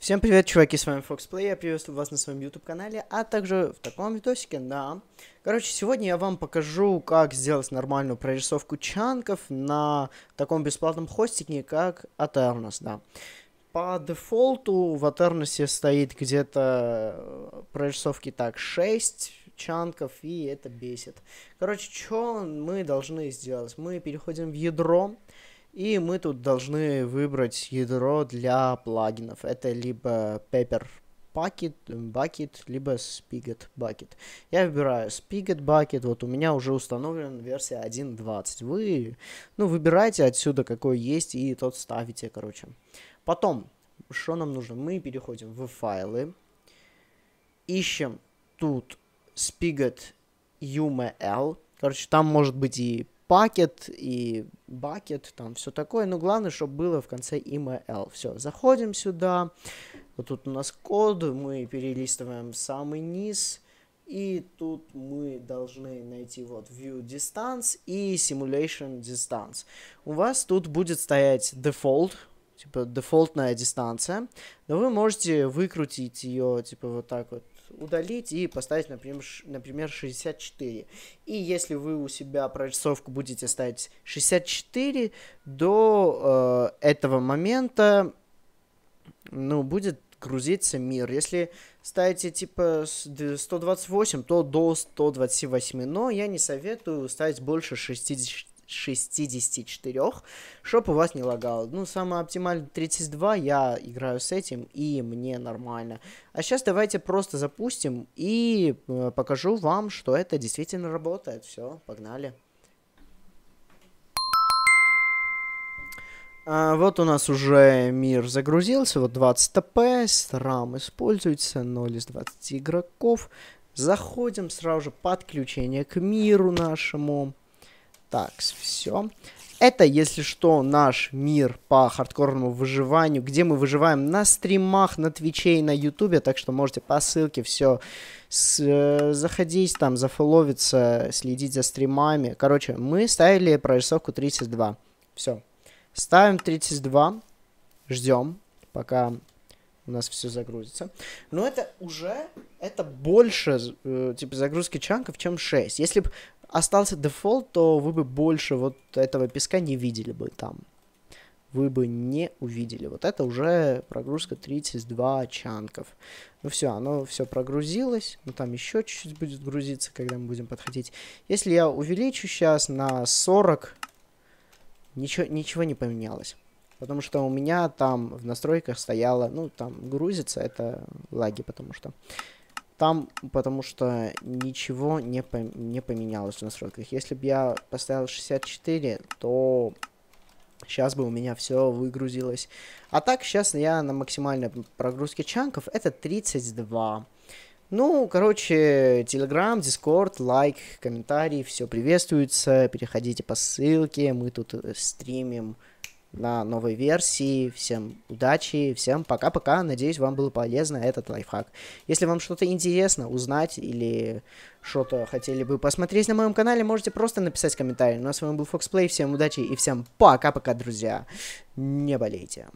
Всем привет, чуваки, с вами FoxPlay, я приветствую вас на своем YouTube-канале, а также в таком видосике, да. Короче, сегодня я вам покажу, как сделать нормальную прорисовку чанков на таком бесплатном хостике, как Aternos, да. По дефолту в Aternos стоит где-то э, прорисовки так 6 чанков, и это бесит. Короче, что мы должны сделать? Мы переходим в ядро, ядро и мы тут должны выбрать ядро для плагинов. Это либо Paper Bucket, Bucket, либо Spigot Bucket. Я выбираю Spigot Bucket. Вот у меня уже установлен версия 1.20. Вы, ну, выбираете отсюда, какой есть, и тот ставите, короче. Потом, что нам нужно? Мы переходим в файлы. Ищем тут Spigot UML. Эм короче, там может быть и пакет и бакет, там все такое. Но главное, чтобы было в конце email. Все, заходим сюда. Вот тут у нас код, мы перелистываем в самый низ. И тут мы должны найти вот View Distance и Simulation Distance. У вас тут будет стоять Default, типа дефолтная дистанция, но вы можете выкрутить ее, типа вот так вот, удалить и поставить, например, например 64. И если вы у себя прорисовку будете ставить 64, до э, этого момента, ну, будет грузиться мир. Если ставите типа 128, то до 128, но я не советую ставить больше 60 64, чтоб у вас не лагало. Ну, самое оптимальное 32, я играю с этим, и мне нормально. А сейчас давайте просто запустим и э, покажу вам, что это действительно работает. Все, погнали. А, вот у нас уже мир загрузился, вот 20 ТП, рам используется, 0 из 20 игроков. Заходим сразу же подключение к миру нашему. Так, все. Это, если что, наш мир по хардкорному выживанию, где мы выживаем на стримах, на Твиче и на Ютубе, так что можете по ссылке все с, э, заходить там, зафоловиться, следить за стримами. Короче, мы ставили прорисовку 32. Все. Ставим 32, ждем, пока у нас все загрузится. Но это уже, это больше, э, типа, загрузки чанков, чем 6. Если бы остался дефолт, то вы бы больше вот этого песка не видели бы там. Вы бы не увидели. Вот это уже прогрузка 32 чанков. Ну все, оно все прогрузилось. Ну там еще чуть-чуть будет грузиться, когда мы будем подходить. Если я увеличу сейчас на 40, ничего, ничего не поменялось. Потому что у меня там в настройках стояло, ну там грузится, это лаги, потому что там, потому что ничего не, по не поменялось в настройках. Если бы я поставил 64, то сейчас бы у меня все выгрузилось. А так, сейчас я на максимальной прогрузке чанков, это 32. Ну, короче, Telegram, Discord, лайк, комментарий, все приветствуется. Переходите по ссылке, мы тут э, стримим на новой версии. Всем удачи, всем пока-пока. Надеюсь, вам было полезно этот лайфхак. Если вам что-то интересно узнать или что-то хотели бы посмотреть на моем канале, можете просто написать комментарий. Ну а с вами был Foxplay, всем удачи и всем пока-пока, друзья. Не болейте.